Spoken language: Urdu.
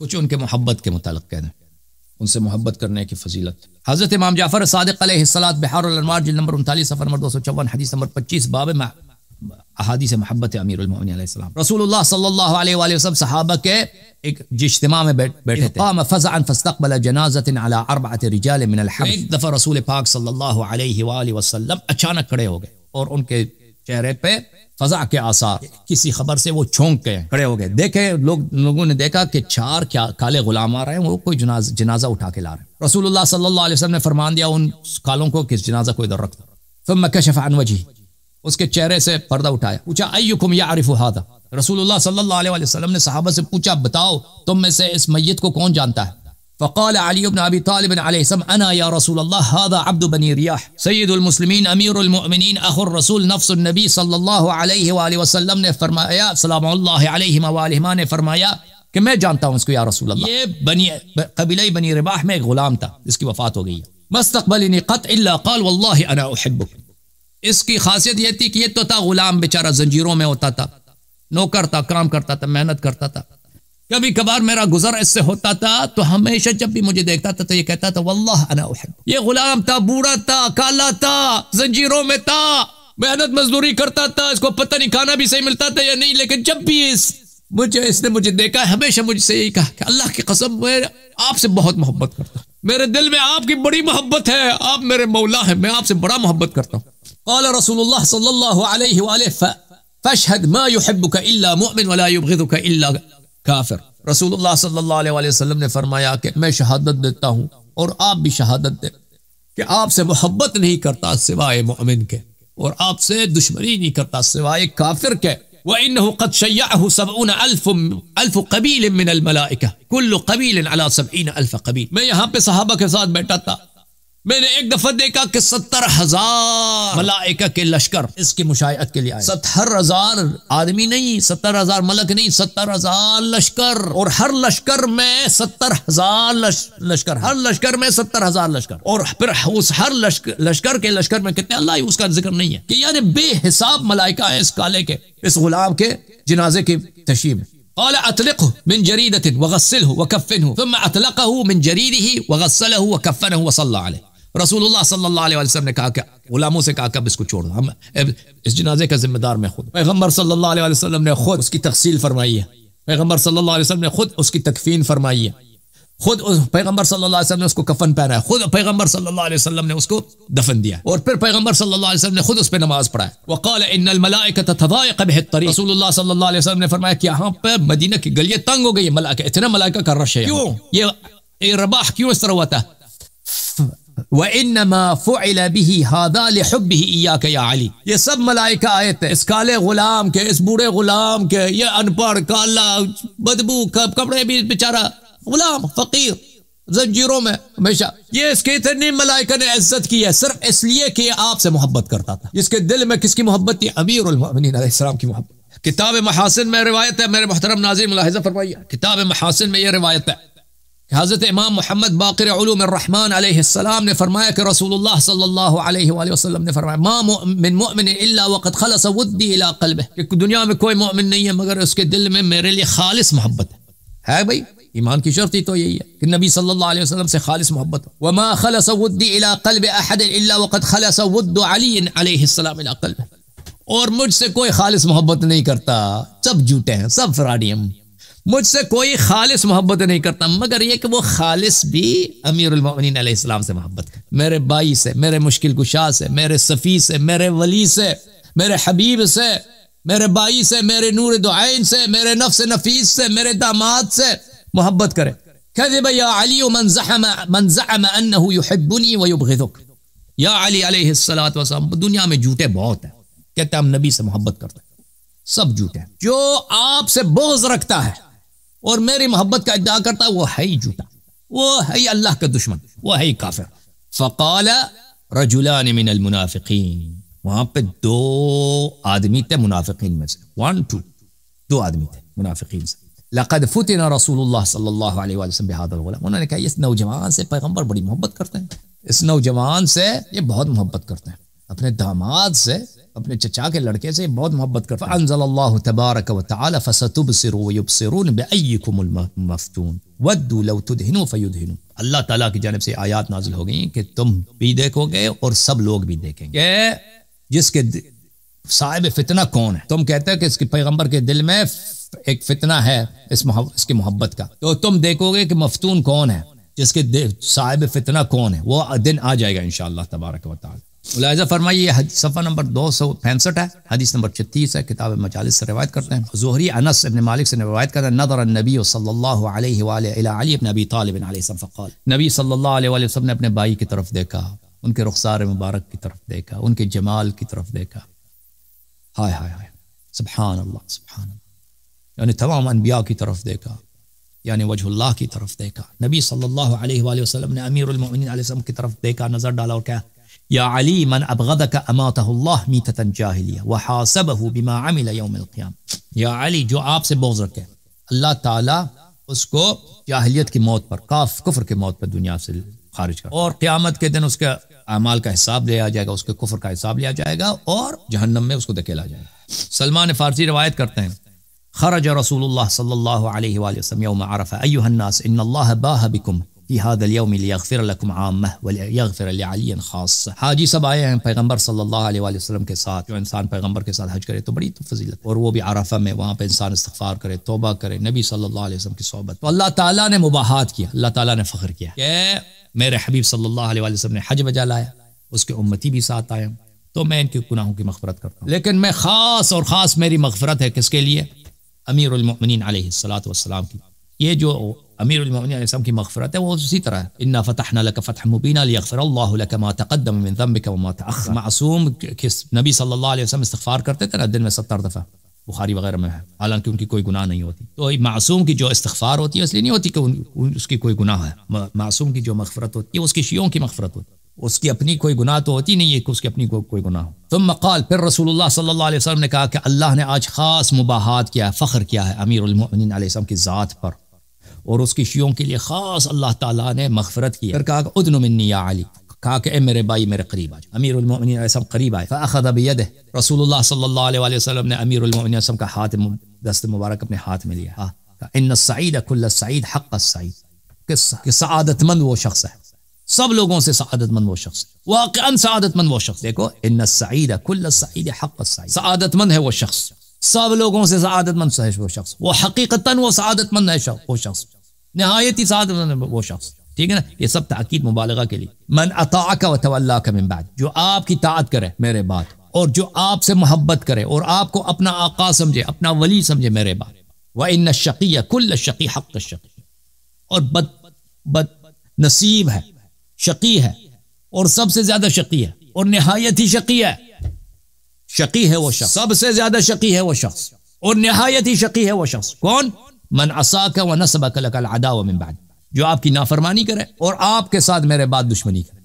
کچھ ان کے محبت کے متعلق کہہ دیں ان سے محبت کرنے کی فضیلت حضرت امام جعفر صادق علیہ السلات بحار الانوار جل نمبر انتالیس سفر نمبر دو سو چون حدیث نمبر پچیس باب احادیث محبت امیر المومنی علیہ السلام رسول اللہ صلی اللہ علیہ وآلہ وسلم صحابہ کے ایک جشتماع میں بیٹھ بیٹھے تھے قام فضعا فاستقبل جنازت على اربعة رجال من الحمد ایک دفعہ رسول پاک صلی اللہ علیہ وآلہ وسلم اچانک کھڑے ہو گئے اور ان کے چہرے پہ فضا کے آثار کسی خبر سے وہ چھونک گئے کھڑے ہو گئے دیکھے لوگ لوگوں نے دیکھا کہ چار کیا کالے غلام آ رہے ہیں وہ کوئی جنازہ اٹھا کے لا رہے ہیں رسول اللہ صلی اللہ علیہ وسلم نے فرمان دیا ان کالوں کو کس جنازہ کو ادھر رکھ کوئی رکھا شفوی اس کے چہرے سے پردہ اٹھایا پوچھا عارف رسول اللہ صلی اللہ علیہ وسلم نے صحابہ سے پوچھا بتاؤ تم میں سے اس میت کو کون جانتا ہے فقال علي بن طالب عليه السلام يا رسول الله هذا عبد بني رياح الرسول نفس صلی اللہ علیہ کہ میں جانتا ہوں اس کو یا رسول اللہ یہ بنی بنی قبیلہ رباح میں ایک غلام تھا اس کی وفات ہو گئی مستقبلنی قط الا قال والله انا احبك اس کی خاصیت یہ تھی کہ یہ تو تھا غلام بیچارہ زنجیروں میں ہوتا تھا نوکر تھا کام کرتا تھا محنت کرتا تھا کبھی کبھار میرا گزر اس سے ہوتا تھا تو ہمیشہ جب بھی مجھے دیکھتا تھا تو یہ کہتا تھا واللہ انا احب یہ غلام تھا بوڑھا تھا کالا تھا زنجیروں میں تھا محنت مزدوری کرتا تھا اس کو پتہ نہیں کھانا بھی صحیح ملتا تھا یا نہیں لیکن جب بھی اس اس مجھے مجھے نے دیکھا ہمیشہ مجھ سے یہی کہا کہ اللہ کی قسم میں آپ سے بہت محبت کرتا ہوں میرے دل میں آپ کی بڑی محبت ہے آپ میرے مولا ہے میں آپ سے بڑا محبت کرتا ہوں قال رسول اللہ صلی اللہ علیہ وآلہ فاشہد ما الا مؤمن ولا الا کافر رسول اللہ صلی اللہ علیہ وآلہ وسلم نے فرمایا کہ میں شہادت دیتا ہوں اور آپ بھی شہادت دیں کہ آپ سے محبت نہیں کرتا سوائے مؤمن کے اور آپ سے دشمنی نہیں کرتا سوائے کافر کے وَإِنَّهُ قَدْ شَيَّعَهُ سَبْعُونَ أَلْفُ قَبِيلٍ مِّنَ الْمَلَائِكَةِ كُلُّ قَبِيلٍ عَلَى سَبْعِينَ أَلْفَ قَبِيلٍ میں یہاں پہ صحابہ کے ساتھ بیٹھا تھا میں نے ایک دفعہ دیکھا کہ ستر ہزار ملائکہ کے لشکر اس کی مشاہد کے لیے آئے ستر ہزار آدمی نہیں ستر ہزار ملک نہیں ستر ہزار لشکر اور ہر لشکر میں ستر ہزار لشکر ہر لشکر میں ستر ہزار لشکر اور پھر اس ہر لشکر لشکر کے میں کتنے اللہ اس کا ذکر نہیں ہے کہ یعنی بے حساب ملائکہ ہے اس کالے کے اس غلام کے جنازے کی تشریح میں رسول اللہ صلی اللہ علیہ وسلم نے کہا کہ غلاموں سے کہا کہ اب اس اس کو چھوڑ ہم جنازے کا ذمہ دار میں خود پیغمبر صلی اللہ علیہ وسلم نے خود اس کی تفصیل فرمائی ہے پیغمبر صلی اللہ علیہ وسلم نے خود اس کی تکفین فرمائی ہے خود پیغمبر صلی اللہ علیہ وسلم نے اس کو کفن پہنا ہے خود پیغمبر صلی اللہ علیہ وسلم نے اس کو دفن دیا اور پھر پیغمبر صلی اللہ علیہ وسلم نے خود اس پہ نماز پڑھا ہے وقال ان به الطریق رسول اللہ صلی اللہ علیہ وسلم نے فرمایا کہ یہاں پہ مدینہ کی گلیے تنگ ہو گئی ملائکہ ملک کا کر رش ہے رباح کیوں اس طرح ہوا تھا سب ملائکہ اس کالے غلام کے اس غلام کے یہ ان پڑھ کالا بدبو کپڑے بھی بیچارہ غلام فقیر زنجیروں میں ہمیشہ یہ اس کی اتنی ملائکہ نے عزت کی ہے صرف اس لیے کہ یہ آپ سے محبت کرتا تھا اس کے دل میں کس کی محبت تھی امیر علیہ السلام کی محبت کتاب محاسن میں روایت ہے میرے محترم ناظر ملاحظہ فرمائیے کتاب محاسن میں یہ روایت ہے کہ حضرت امام محمد باقر علوم الرحمن علیہ السلام نے فرمایا کہ رسول اللہ صلی اللہ علیہ وآلہ وسلم نے فرمایا ما من مؤمن الا خلص ودی الى قلبه کہ دنیا میں کوئی مؤمن نہیں ہے مگر اس کے دل میں میرے خالص محبت ہے ہے بھائی ایمان کی شرط ہی تو یہی ہے کہ نبی صلی اللہ علیہ وسلم سے خالص محبت ہو وما خلص خلص ودی الى الى قلب احد الا ود علی علیہ السلام قلبه اور مجھ سے کوئی خالص محبت نہیں کرتا سب جھوٹے ہیں سب فراڈی ہیں مجھ سے کوئی خالص محبت نہیں کرتا مگر یہ کہ وہ خالص بھی امیر المین علیہ السلام سے محبت کر میرے بائی سے میرے مشکل کشا سے میرے صفی سے میرے ولی سے میرے حبیب سے میرے بائی سے میرے نور دعین سے میرے نفس نفیس سے میرے داماد سے محبت کرے کہ علی علیہ دنیا میں جوتے بہت ہیں کہتے ہم نبی سے محبت کرتے ہیں سب جھوٹے جو آپ سے بوز رکھتا ہے اور میری محبت کا ادعا کرتا وہ ہے ہی جھوٹا وہ ہے ہی اللہ کا دشمن وہ ہے ہی کافر فقال رجلان من المنافقین وہاں پہ دو آدمی تھے منافقین میں سے ون ٹو دو آدمی تھے منافقین سے لقد فتن رسول اللہ صلی اللہ علیہ وسلم بحاد الغلام انہوں نے کہا اس نوجوان سے پیغمبر بڑی محبت کرتے ہیں اس نوجوان سے یہ بہت محبت کرتے ہیں اپنے داماد سے اپنے چچا کے لڑکے سے بہت محبت کرتا اللہ تبارک و تعالی المفتون لو اللہ تعالیٰ کی جانب سے آیات نازل ہو کہ تم بھی دیکھو گے اور سب لوگ بھی دیکھیں گے جس کے صاحب فتنہ کون ہے تم کہتے کہ اس کے پیغمبر کے دل میں ایک فتنہ ہے اس کی محبت کا تو تم دیکھو گے کہ مفتون کون ہے جس کے صاحب فتنہ کون ہے وہ دن آ جائے گا انشاءاللہ تبارک و تعالی ملاحظہ فرمائیے صفحہ نمبر دو سو پینسٹھ ہے حدیث نمبر چھتیس ہے کتاب مجالس سے روایت کرتے ہیں ظہری انس ابن مالک سے روایت کرتے ہیں نظر النبی صلی اللہ علیہ علی ابن ابی طالب علیہ نبی صلی اللہ علیہ وسلم نے اپنے بھائی کی طرف دیکھا ان کے رخصار مبارک کی طرف دیکھا ان کے جمال کی طرف دیکھا ہائے ہائے ہائے سبحان اللہ سبحان اللہ یعنی تمام انبیاء کی طرف دیکھا یعنی وجہ اللہ کی طرف دیکھا نبی صلی اللہ علیہ وسلم نے امیر المؤمنین علیہ وسلم کی طرف دیکھا نظر ڈالا اور کیا یا علی من ابغد کا امات اللہ میت جاہلیہ و حاصب ہو بیما عمل یوم القیام یا علی جو آپ سے بغض رکھے اللہ تعالیٰ اس کو جاہلیت کی موت پر کاف کفر کی موت پر دنیا سے خارج کر اور قیامت کے دن اس کے اعمال کا حساب لیا جائے گا اس کے کفر کا حساب لیا جائے گا اور جہنم میں اس کو دھکیلا جائے گا سلمان فارسی روایت کرتے ہیں خرج رسول اللہ صلی اللہ علیہ وآلہ وسلم یوم عرفہ ایوہ الناس ان اللہ باہ بکم هذا الیوم لکم خاص حاجی سب آئے ہیں پیغمبر صلی اللہ علیہ وسلم کے ساتھ جو انسان پیغمبر کے ساتھ حج کرے تو بڑی تو فضیلت اور وہ بھی عرفہ میں وہاں پہ انسان استغفار کرے توبہ کرے نبی صلی اللہ علیہ وسلم کی صحبت تو اللہ تعالیٰ نے مباحات کیا اللہ تعالیٰ نے فخر کیا کہ میرے حبیب صلی اللہ علیہ وسلم نے حج بجا لایا اس کے امتی بھی ساتھ آئے تو میں ان کے گناہوں کی مغفرت کرتا ہوں لیکن میں خاص اور خاص میری مغفرت ہے کس کے لیے امیر المؤمنین علیہ السلاۃ والسلام کی یہ جو امیر علم علیہ السلام کی مغفرت ہے وہ اسی طرح فتح مبینہ علی اخر اللہ علیہ ماتم کا معصوم کس نبی صلی اللہ علیہ وسلم استغفار کرتے تھے نا دن میں ستر دفعہ بخاری وغیرہ میں ہے حالانکہ ان کی کوئی گناہ نہیں ہوتی تو معصوم کی جو استغفار ہوتی ہے اس لیے نہیں ہوتی کہ اس کی کوئی گناہ ہے معصوم کی جو مغفرت ہوتی ہے اس کی شیوں کی مغفرت ہوتی ہے اس کی اپنی کوئی گناہ تو ہوتی نہیں ہے کہ اس کی اپنی کوئی گناہ ہو تم مقال پھر رسول اللہ صلی اللہ علیہ وسلم نے کہا کہ اللہ نے آج خاص مباحات کیا ہے فخر کیا ہے امیر المؤمنین علیہ السلام کی ذات پر اور اس کی شیعوں کے لیے خاص اللہ تعالیٰ نے مغفرت کیا پھر کہا کہا کہ کہ ادن منی یا علی اے میرے میرے بھائی قریب قریب امیر المومنین علیہ السلام آئے فاخذ بید رسول اللہ صلی اللہ علیہ وآلہ وسلم نے امیر المومنین علیہ السلام کا ہاتھ دست مبارک اپنے ہاتھ میں لیا ان السعید السعید السعید کل حق کہ سعادت مند وہ شخص ہے سب لوگوں سے سعادت مند وہ شخص ہے واقعا سعادت مند وہ شخص دیکھو ان السعید السعید السعید کل حق سعادت مند ہے وہ شخص سب لوگوں سے سعادت مند وہ وہ وہ شخص حقیقتاً سعادت مند ہے وہ شخص نہایت ہی ساتھ وہ شخص ٹھیک ہے نا یہ سب تاکید مبالغہ کے لیے من کا کا بعد جو آپ کی کرے میرے بات اور جو آپ سے محبت کرے اور آپ کو اپنا آقا سمجھے اپنا ولی سمجھے میرے بات و ان شقی کل شقی حق شقی اور بد بد نصیب ہے شقی ہے اور سب سے زیادہ شقی ہے اور نہایت ہی شقی ہے شقی ہے وہ شخص سب سے زیادہ شقی ہے وہ شخص اور نہایت ہی شقی ہے وہ شخص کون من کا و نصب کل ادا من بعد جو آپ کی نافرمانی کرے اور آپ کے ساتھ میرے بات دشمنی کرے